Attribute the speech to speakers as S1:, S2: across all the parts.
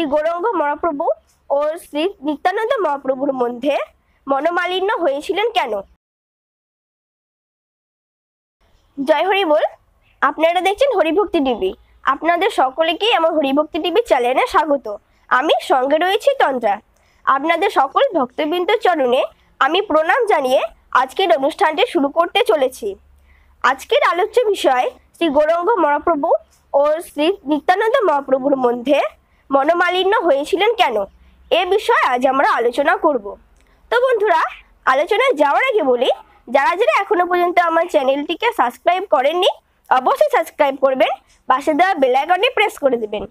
S1: শ্রী গৌরঙ্গ মহাপ্রভু ও শ্রী নিত্যানন্দ মহাপ্রভুর মধ্যে মনোমালিন্য হয়েছিলেন কেন জয় হরি বল আপনারা দেখছেন হরিভক্তি টিভি আপনাদের সকলেকেই আমার হরিভক্তি টিভি চ্যানেলে স্বাগত আমি সঙ্গে রয়েছি তন্দ্রা আপনাদের সকল ভক্তবৃন্দ চরণে আমি প্রণাম জানিয়ে আজকের অনুষ্ঠানটি শুরু করতে চলেছি আজকের আলোচ্য বিষয় শ্রী গৌরঙ্গ মহাপ্রভু ও শ্রী নিত্যানন্দ মহাপ্রভুর মধ্যে মনোমালিন্য হয়েছিলেন কেন এ বিষয়ে আজ আমরা আলোচনা করব তো বন্ধুরা আলোচনায় যাওয়ার আগে বলি যারা যারা এখনো পর্যন্ত আমার চ্যানেলটিকে সাবস্ক্রাইব করেননি অবশ্যই সাবস্ক্রাইব করবেন পাশে দেওয়া বেলাইকনটি প্রেস করে দেবেন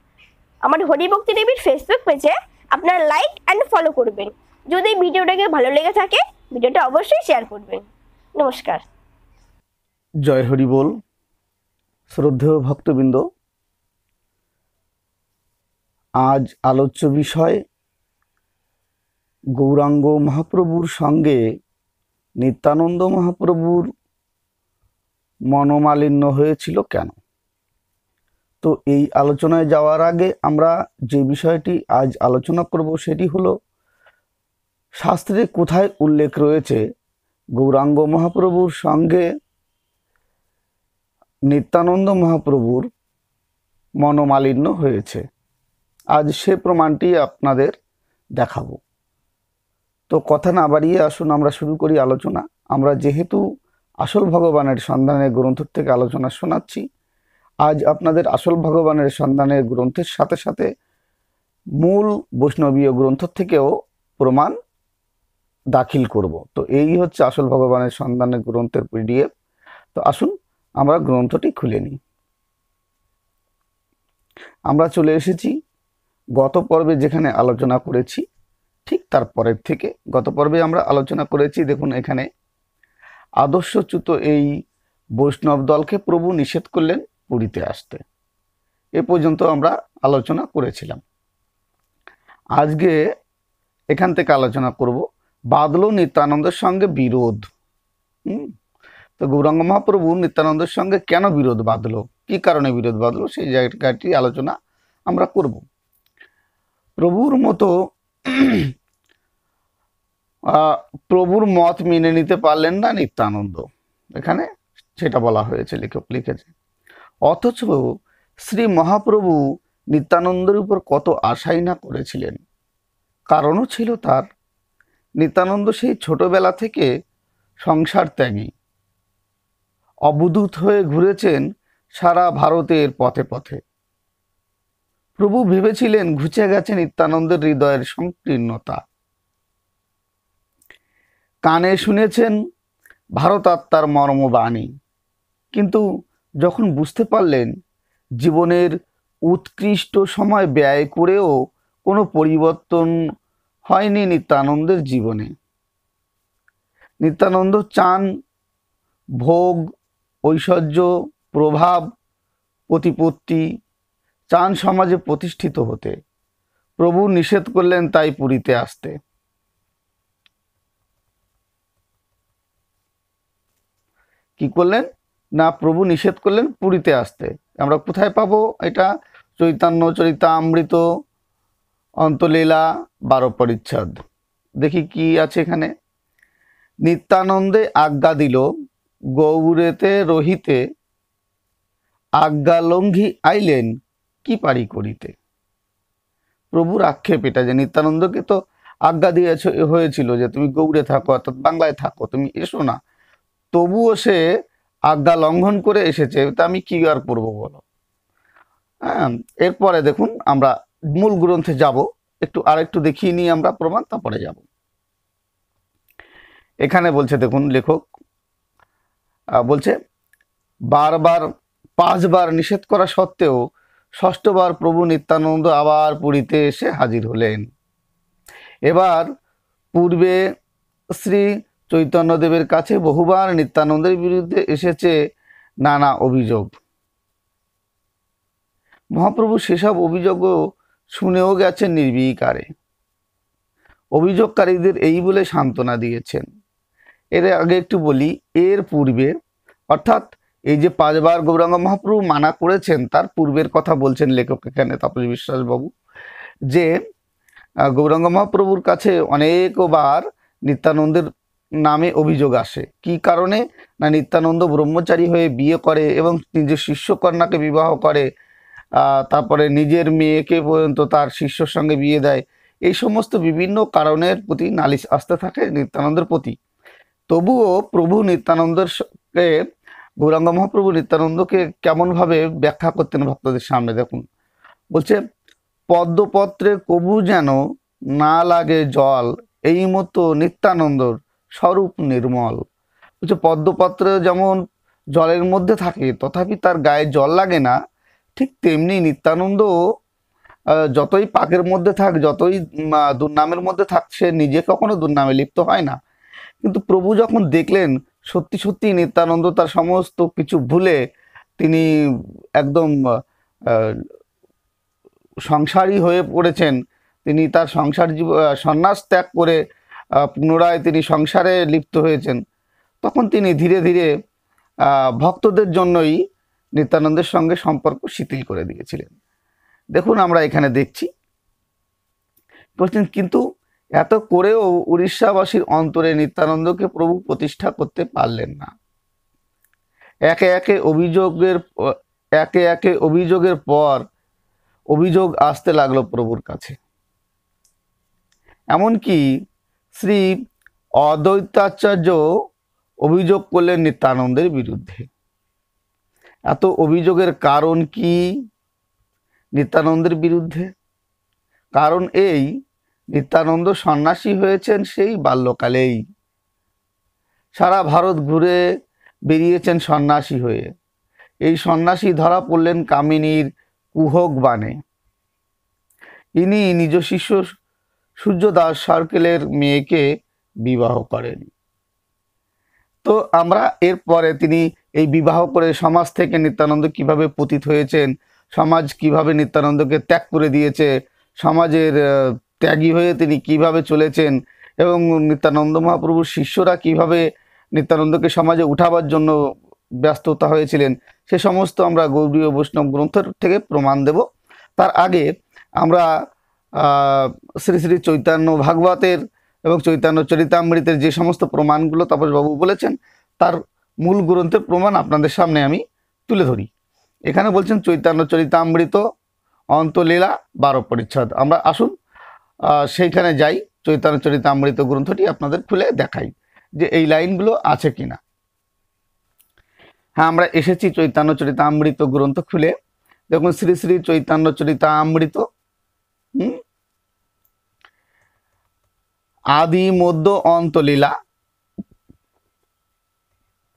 S1: আমার হরিভক্তি দেবীর ফেসবুক পেজে আপনার লাইক অ্যান্ড ফলো করবেন যদি ভিডিওটাকে ভালো লেগে থাকে ভিডিওটা অবশ্যই শেয়ার করবেন নমস্কার জয় হরি বল শ্রদ্ধেয় ভক্তবৃন্দ আজ আলোচ্য বিষয় গৌরাঙ্গ মহাপ্রভুর সঙ্গে নিত্যানন্দ মহাপ্রভুর মনোমালিন্য হয়েছিল কেন তো এই আলোচনায় যাওয়ার আগে আমরা যে বিষয়টি আজ আলোচনা করব সেটি হলো শাস্ত্রে কোথায় উল্লেখ রয়েছে গৌরাঙ্গ মহাপ্রভুর সঙ্গে নিত্যানন্দ মহাপ্রভুর মনোমালিন্য হয়েছে আজ সে প্রমাণটি আপনাদের দেখাবো তো কথা না বাড়িয়ে আসুন আমরা শুরু করি আলোচনা আমরা যেহেতু আসল ভগবানের সন্ধানের গ্রন্থ থেকে আলোচনা শোনাচ্ছি আজ আপনাদের আসল ভগবানের সন্ধানের গ্রন্থের সাথে সাথে মূল বৈষ্ণবীয় গ্রন্থ থেকেও প্রমাণ দাখিল করব তো এই হচ্ছে আসল ভগবানের সন্ধানের গ্রন্থের পিডিএফ তো আসুন আমরা গ্রন্থটি খুলে নিই আমরা চলে এসেছি গত পর্বে যেখানে আলোচনা করেছি ঠিক তারপরের থেকে গত পর্বে আমরা আলোচনা করেছি দেখুন এখানে আদর্শচ্যুত এই বৈষ্ণব দলকে প্রভু নিষেধ করলেন পুরীতে আসতে এ পর্যন্ত আমরা আলোচনা করেছিলাম আজকে এখান থেকে আলোচনা করব বাদল নিত্যানন্দের সঙ্গে বিরোধ হম তো গৌরাঙ্গ মহাপ্রভু নিত্যানন্দের সঙ্গে কেন বিরোধ বাঁধল কি কারণে বিরোধ বাঁধল সেই জায়গাটি আলোচনা আমরা করব প্রভুর মতো প্রভুর মত মেনে নিতে পারলেন না নিত্যানন্দ এখানে সেটা বলা হয়েছে লেখক লিখেছে অথচ শ্রী মহাপ্রভু নিত্যানন্দের উপর কত আশাই না করেছিলেন কারণও ছিল তার নিত্যানন্দ সেই ছোটবেলা থেকে সংসার ত্যাগী অবদূত হয়ে ঘুরেছেন সারা ভারতের পথে পথে প্রভু ভেবেছিলেন ঘুচে গেছে নিত্যানন্দের হৃদয়ের সংকীর্ণতা কানে শুনেছেন ভারত আত্মার মর্মবাণী কিন্তু যখন বুঝতে পারলেন জীবনের উৎকৃষ্ট সময় ব্যয় করেও কোনো পরিবর্তন হয়নি নিত্যানন্দের জীবনে নিত্যানন্দ চান ভোগ ঐশ্বর্য প্রভাব প্রতিপত্তি চান সমাজে প্রতিষ্ঠিত হতে প্রভু নিষেধ করলেন তাই পুরীতে আসতে কি করলেন না প্রভু নিষেধ করলেন পুরীতে আসতে আমরা কোথায় পাবো এটা চরিতা অমৃত অন্তলীলা বারো পরিচ্ছদ দেখি কি আছে এখানে নিত্যানন্দে আজ্ঞা দিল গৌরেতে রহিতে আজ্ঞালঙ্ঘী আইলেন কি পারি করিতে প্রভুর আক্ষেপ এটা যে নিত্যানন্দকে তো আজ্ঞা দিয়ে হয়েছিল যে তুমি গৌড়ে থাকো অর্থাৎ বাংলায় থাকো তুমি এসো না তবুও সে আজ্ঞা লঙ্ঘন করে এসেছে তা আমি কি আর করবো বলো হ্যাঁ এরপরে দেখুন আমরা মূল গ্রন্থে যাব একটু আর একটু দেখিয়ে নিয়ে আমরা প্রমাণ তারপরে যাব এখানে বলছে দেখুন লেখক বলছে বারবার পাঁচবার নিষেধ করা সত্ত্বেও ষষ্ঠবার প্রভু নিত্যানন্দ আবার পুরীতে এসে হাজির হলেন এবার পূর্বে শ্রী চৈতন্যদেবের কাছে বহুবার নিত্যানন্দের বিরুদ্ধে এসেছে নানা অভিযোগ মহাপ্রভু সেসব অভিযোগও শুনেও গেছেন নির্বিকারে অভিযোগকারীদের এই বলে সান্ত্বনা দিয়েছেন এর আগে একটু বলি এর পূর্বে অর্থাৎ এই যে পাঁচবার গৌরাঙ্গ মহাপ্রভু মানা করেছেন তার পূর্বের কথা বলছেন লেখক এখানে তাপস বিশ্বাসবাবু যে গৌরাঙ্গ মহাপ্রভুর কাছে অনেকবার নিত্যানন্দের নামে অভিযোগ আসে কি কারণে না নিত্যানন্দ ব্রহ্মচারী হয়ে বিয়ে করে এবং নিজের শিষ্যকন্যাকে বিবাহ করে তারপরে নিজের মেয়েকে পর্যন্ত তার শিষ্যর সঙ্গে বিয়ে দেয় এই সমস্ত বিভিন্ন কারণের প্রতি নালিশ আসতে থাকে নিত্যানন্দের প্রতি তবুও প্রভু নিত্যানন্দের গৌরাঙ্গ মহাপ্রভু নিত্যানন্দকে কেমনভাবে ব্যাখ্যা করতেন ভক্তদের সামনে দেখুন বলছে পদ্মপত্রে কবু যেন না লাগে জল এই মতো নিত্যানন্দর স্বরূপ নির্মল বলছে পদ্মপত্র যেমন জলের মধ্যে থাকে তথাপি তার গায়ে জল লাগে না ঠিক তেমনি নিত্যানন্দ যতই পাকের মধ্যে থাক যতই দুর্নামের মধ্যে থাক সে নিজে কখনো দুর্নামে লিপ্ত হয় না কিন্তু প্রভু যখন দেখলেন সত্যি সত্যি নিত্যানন্দ তার সমস্ত কিছু ভুলে তিনি একদম সংসারী হয়ে পড়েছেন তিনি তার সংসার জীব সন্ন্যাস ত্যাগ করে পুনরায় তিনি সংসারে লিপ্ত হয়েছেন তখন তিনি ধীরে ধীরে ভক্তদের জন্যই নিত্যানন্দের সঙ্গে সম্পর্ক শিথিল করে দিয়েছিলেন দেখুন আমরা এখানে দেখছি বলছেন কিন্তু এত করেও উড়িষ্যাবাসীর অন্তরে নিত্যানন্দকে প্রভু প্রতিষ্ঠা করতে পারলেন না একে একে অভিযোগের একে একে অভিযোগের পর অভিযোগ আসতে লাগলো প্রভুর কাছে এমনকি শ্রী অদ্বৈতাচার্য অভিযোগ করলেন নিত্যানন্দের বিরুদ্ধে এত অভিযোগের কারণ কি নিত্যানন্দের বিরুদ্ধে কারণ এই নিত্যানন্দ সন্ন্যাসী হয়েছেন সেই বাল্যকালেই সারা ভারত ঘুরে বেরিয়েছেন সন্ন্যাসী হয়ে এই সন্ন্যাসী ধরা পড়লেন কামিনীর কুহক বানে ইনি নিজ শিষ্য সূর্যদাস সার্কেলের মেয়েকে বিবাহ করেন তো আমরা এরপরে তিনি এই বিবাহ করে সমাজ থেকে নিত্যানন্দ কিভাবে পতিত হয়েছেন সমাজ কিভাবে নিত্যানন্দকে ত্যাগ করে দিয়েছে সমাজের ত্যাগী হয়ে তিনি কিভাবে চলেছেন এবং নিত্যানন্দ মহাপ্রভুর শিষ্যরা কিভাবে নিত্যানন্দকে সমাজে উঠাবার জন্য ব্যস্ততা হয়েছিলেন সে সমস্ত আমরা গৌরীয় বৈষ্ণব গ্রন্থের থেকে প্রমাণ দেব তার আগে আমরা শ্রী শ্রী চৈতন্য ভাগবতের এবং চৈতন্য চরিতামৃতের যে সমস্ত প্রমাণগুলো তাপসবাবু বলেছেন তার মূল গ্রন্থের প্রমাণ আপনাদের সামনে আমি তুলে ধরি এখানে বলছেন চৈতন্য চরিতামৃত অন্তলীলা বারো পরিচ্ছদ আমরা আসুন সেইখানে যাই চৈতন্য চরিতামৃত গ্রন্থটি আপনাদের খুলে দেখাই যে এই লাইনগুলো আছে কি না হ্যাঁ আমরা এসেছি চৈতন্য চরিতামৃত গ্রন্থ খুলে দেখুন শ্রী শ্রী চৈতন্য চরিতামৃত হুম আদি মধ্য অন্তলীলা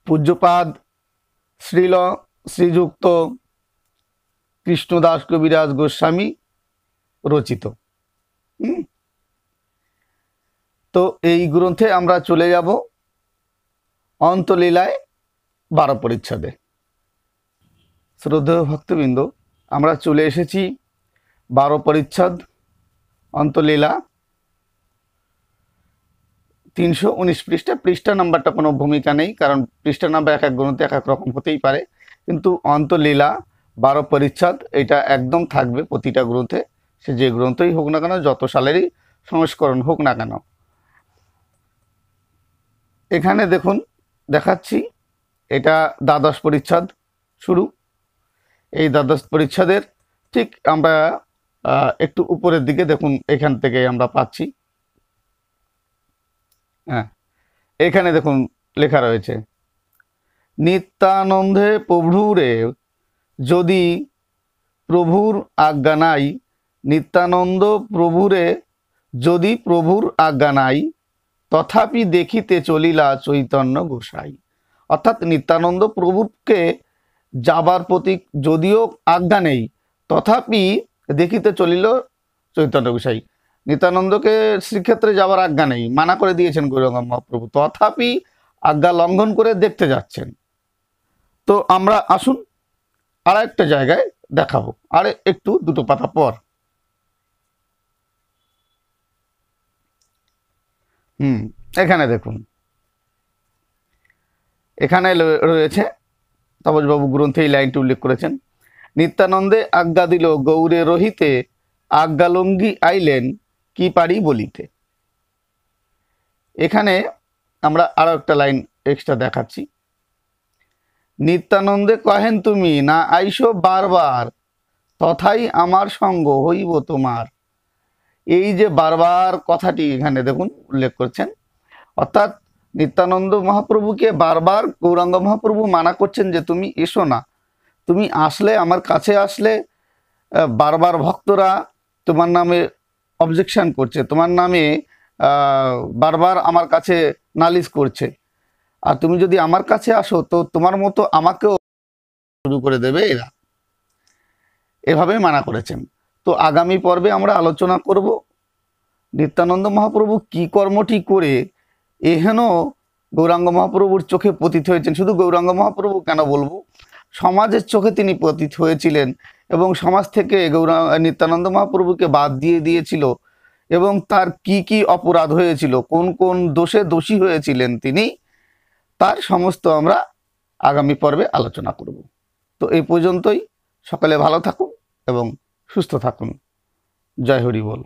S1: পূজ্যপাদ শ্রীল শ্রীযুক্ত কৃষ্ণদাস কবিরাজ গোস্বামী রচিত তো এই গ্রন্থে আমরা চলে যাব অন্তলীলায় বারো পরিচ্ছদে শ্রদ্ধেয় ভক্তবৃন্দ আমরা চলে এসেছি বারো পরিচ্ছদ অন্তলীলা তিনশো উনিশ পৃষ্ঠা পৃষ্ঠা নাম্বারটা কোনো ভূমিকা নেই কারণ পৃষ্ঠা নাম্বার এক এক গ্রন্থে এক এক রকম হতেই পারে কিন্তু অন্তলীলা বারো পরিচ্ছদ এটা একদম থাকবে প্রতিটা গ্রন্থে সে যে গ্রন্থই হোক না কেন যত সালেরই সংস্করণ হোক না কেন এখানে দেখুন দেখাচ্ছি এটা দ্বাদশ পরিচ্ছদ শুরু এই দ্বাদশ পরিচ্ছদের ঠিক আমরা একটু উপরের দিকে দেখুন এখান থেকে আমরা পাচ্ছি হ্যাঁ এখানে দেখুন লেখা রয়েছে নিত্যানন্দে প্রভুরে যদি প্রভুর আজ্ঞা নাই নিত্যানন্দ প্রভুরে যদি প্রভুর আজ্ঞা নাই তথাপি দেখিতে চলিলা চৈতন্য গোসাই অর্থাৎ নিত্যানন্দ প্রভুকে যাবার প্রতি যদিও আজ্ঞা নেই তথাপি দেখিতে চলিল চৈতন্য গোসাই নিত্যানন্দকে শ্রীক্ষেত্রে যাওয়ার আজ্ঞা নেই মানা করে দিয়েছেন গৌরঙ্গ মহাপ্রভু তথাপি আজ্ঞা লঙ্ঘন করে দেখতে যাচ্ছেন তো আমরা আসুন আর একটা জায়গায় দেখাবো আর একটু দুটো পাতা পর হুম এখানে দেখুন এখানে রয়েছে তপসবাবু গ্রন্থে এই লাইনটি উল্লেখ করেছেন নিত্যানন্দে আজ্ঞা দিল গৌরে রহিতে আজ্ঞালঙ্গি আইলেন কি পারি বলিতে এখানে আমরা আরও একটা লাইন এক্সট্রা দেখাচ্ছি নিত্যানন্দে কহেন তুমি না আইসো বারবার তথাই আমার সঙ্গ হইব তোমার এই যে বারবার কথাটি এখানে দেখুন উল্লেখ করছেন অর্থাৎ নিত্যানন্দ মহাপ্রভুকে বারবার গৌরাঙ্গ মহাপ্রভু মানা করছেন যে তুমি এসো না তুমি আসলে আমার কাছে আসলে বারবার ভক্তরা তোমার নামে অবজেকশান করছে তোমার নামে বারবার আমার কাছে নালিশ করছে আর তুমি যদি আমার কাছে আসো তো তোমার মতো আমাকেও শুরু করে দেবে এরা এভাবেই মানা করেছেন তো আগামী পর্বে আমরা আলোচনা করব নিত্যানন্দ মহাপ্রভু কি কর্মটি করে এহেন গৌরাঙ্গ মহাপ্রভুর চোখে পতিত হয়েছেন শুধু গৌরাঙ্গ মহাপ্রভু কেন বলবো সমাজের চোখে তিনি পতিত হয়েছিলেন এবং সমাজ থেকে গৌরা নিত্যানন্দ মহাপ্রভুকে বাদ দিয়ে দিয়েছিল এবং তার কি কি অপরাধ হয়েছিল কোন কোন দোষে দোষী হয়েছিলেন তিনি তার সমস্ত আমরা আগামী পর্বে আলোচনা করব তো এই পর্যন্তই সকলে ভালো থাকুন এবং সুস্থ থাকুন জয় হরি বল